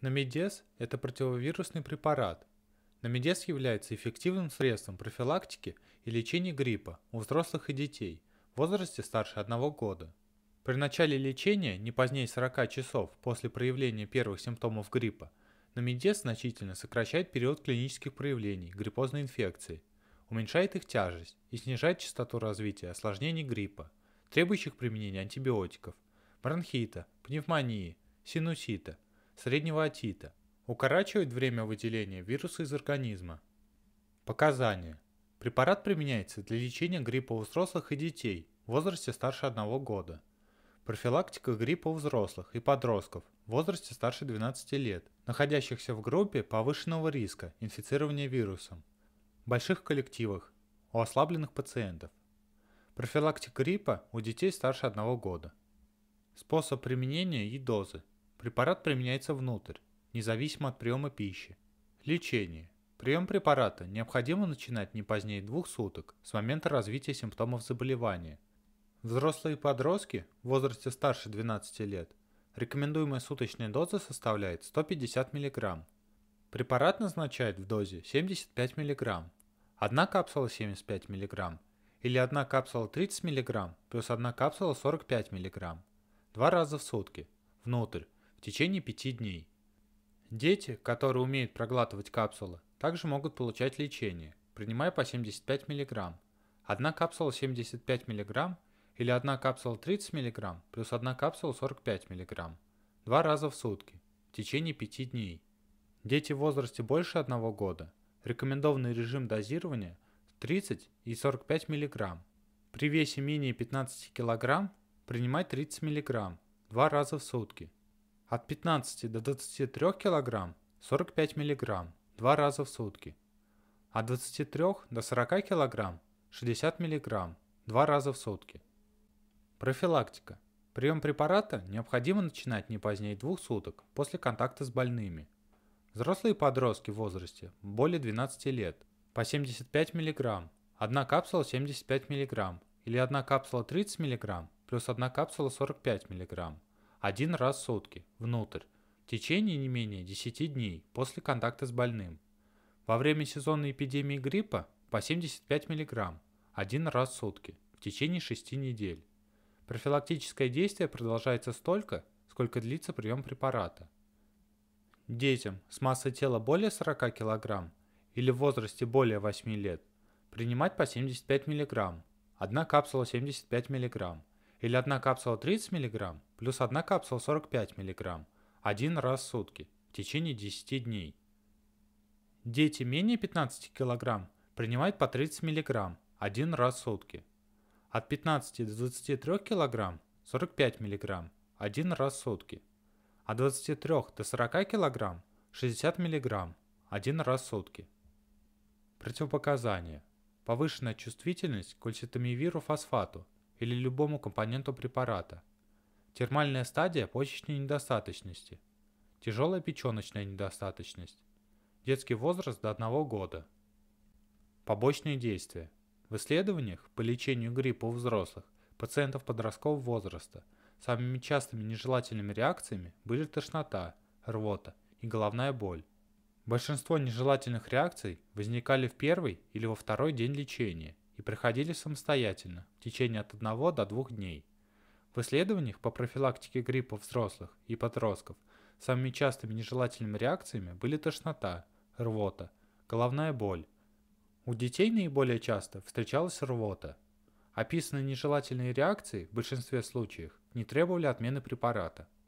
Намедез – это противовирусный препарат. Намедез является эффективным средством профилактики и лечения гриппа у взрослых и детей в возрасте старше 1 года. При начале лечения, не позднее 40 часов после проявления первых симптомов гриппа, намедез значительно сокращает период клинических проявлений гриппозной инфекции, уменьшает их тяжесть и снижает частоту развития осложнений гриппа, требующих применения антибиотиков, бронхита, пневмонии, синусита – среднего отита, укорачивает время выделения вируса из организма. Показания. Препарат применяется для лечения гриппа у взрослых и детей в возрасте старше 1 года. Профилактика гриппа у взрослых и подростков в возрасте старше 12 лет, находящихся в группе повышенного риска инфицирования вирусом. В больших коллективах у ослабленных пациентов. Профилактика гриппа у детей старше 1 года. Способ применения и дозы. Препарат применяется внутрь, независимо от приема пищи. Лечение. Прием препарата необходимо начинать не позднее двух суток с момента развития симптомов заболевания. Взрослые подростки в возрасте старше 12 лет рекомендуемая суточная доза составляет 150 мг. Препарат назначают в дозе 75 мг, Одна капсула 75 мг или одна капсула 30 мг плюс одна капсула 45 мг, два раза в сутки, внутрь, в течение пяти дней. Дети, которые умеют проглатывать капсулы, также могут получать лечение, принимая по 75 мг. Одна капсула 75 мг или одна капсула 30 мг плюс одна капсула 45 мг. Два раза в сутки, в течение 5 дней. Дети в возрасте больше 1 года рекомендованный режим дозирования 30 и 45 мг. При весе менее 15 кг принимать 30 мг два раза в сутки – от 15 до 23 кг 45 мг два раза в сутки, от 23 до 40 кг 60 мг два раза в сутки. Профилактика. Прием препарата необходимо начинать не позднее двух суток после контакта с больными. Взрослые подростки в возрасте более 12 лет по 75 мг, одна капсула 75 мг или одна капсула 30 мг плюс одна капсула 45 мг один раз в сутки, внутрь, в течение не менее 10 дней после контакта с больным. Во время сезонной эпидемии гриппа по 75 мг, один раз в сутки, в течение 6 недель. Профилактическое действие продолжается столько, сколько длится прием препарата. Детям с массой тела более 40 кг или в возрасте более 8 лет принимать по 75 мг, одна капсула 75 мг или одна капсула 30 мг плюс одна капсула 45 мг один раз в сутки в течение 10 дней. Дети менее 15 кг принимают по 30 мг один раз в сутки. От 15 до 23 кг 45 мг один раз в сутки. От 23 до 40 кг 60 мг один раз в сутки. Противопоказания. Повышенная чувствительность к ульситамивиру фосфату – или любому компоненту препарата. Термальная стадия почечной недостаточности. Тяжелая печеночная недостаточность. Детский возраст до 1 года. Побочные действия. В исследованиях по лечению гриппа у взрослых пациентов подросткового возраста самыми частыми нежелательными реакциями были тошнота, рвота и головная боль. Большинство нежелательных реакций возникали в первый или во второй день лечения и проходили самостоятельно в течение от 1 до 2 дней. В исследованиях по профилактике гриппа взрослых и подростков самыми частыми нежелательными реакциями были тошнота, рвота, головная боль. У детей наиболее часто встречалась рвота. Описанные нежелательные реакции в большинстве случаев не требовали отмены препарата –